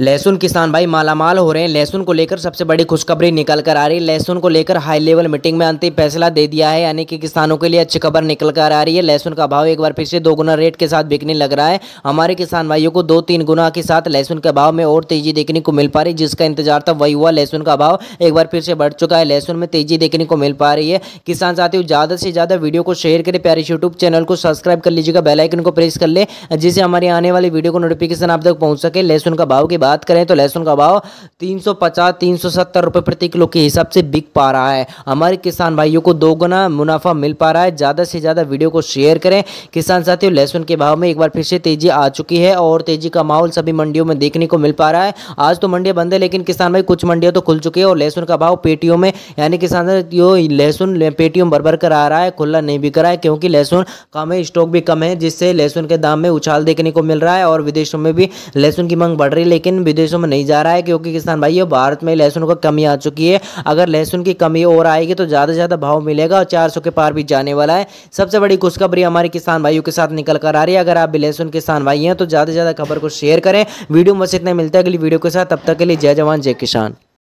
लहसुन किसान भाई मालामाल हो रहे हैं लहसुन को लेकर सबसे बड़ी खुशखबरी निकल कर आ रही है लहसुन को लेकर हाई लेवल मीटिंग में अंतिम फैसला दे दिया है यानी कि किसानों के लिए अच्छी खबर निकल कर आ रही है लहसुन का भाव एक बार फिर से दोगुना रेट के साथ बिकने लग रहा है हमारे किसान भाइयों को दो तीन गुना के साथ लहसुन के भाव में और तेजी देखने को मिल पा रही जिसका इंतजार था वही हुआ लहसुन का भाव एक बार फिर से बढ़ चुका है लहसुन में तेजी देखने को मिल पा रही है किसान साथियों ज़्यादा से ज़्यादा वीडियो को शेयर करें प्यारे यूट्यूब चैनल को सब्सक्राइब कर लीजिएगा बेलाइकन को प्रेस कर ले जिससे हमारी आने वाली वीडियो को नोटिफिकेशन आप तक पहुंच सके लहसुन का भाव के बात करें तो लहसुन का भाव तीन सौ पचास तीन सौ सत्तर रुपये प्रति किलो के हिसाब से बिक पा रहा है हमारे किसान भाइयों को दोगुना मुनाफा मिल पा रहा है ज़्यादा से ज़्यादा वीडियो को शेयर करें किसान साथियों लहसुन के भाव में एक बार फिर से तेज़ी आ चुकी है और तेज़ी का माहौल सभी मंडियों में देखने को मिल पा रहा है आज तो मंडियाँ बंद है लेकिन किसान भाई कुछ मंडियाँ तो खुल चुकी है और लहसुन का भाव पेटियों में यानी किसान लहसुन पेटियों भर भर कर आ रहा है खुला नहीं बिक रहा है क्योंकि लहसुन कम है स्टॉक भी कम है जिससे लहसुन के दाम में उछाल देखने को मिल रहा है और विदेशों में भी लहसुन की मांग बढ़ रही है लेकिन लहसुन विदेशों में नहीं जा रहा है क्योंकि किसान भाई भारत में लहसुन का कमी आ चुकी है अगर लहसुन की कमी और आएगी तो ज़्यादा से ज़्यादा भाव मिलेगा और चार के पार भी जाने वाला है सबसे बड़ी खुशखबरी हमारे किसान भाइयों के साथ निकल कर आ रही है अगर आप भी लहसुन किसान भाई हैं तो ज़्यादा से ज़्यादा खबर को शेयर करें वीडियो में इतना मिलता है अगली वीडियो के साथ तब तक के लिए जय जवान जय किसान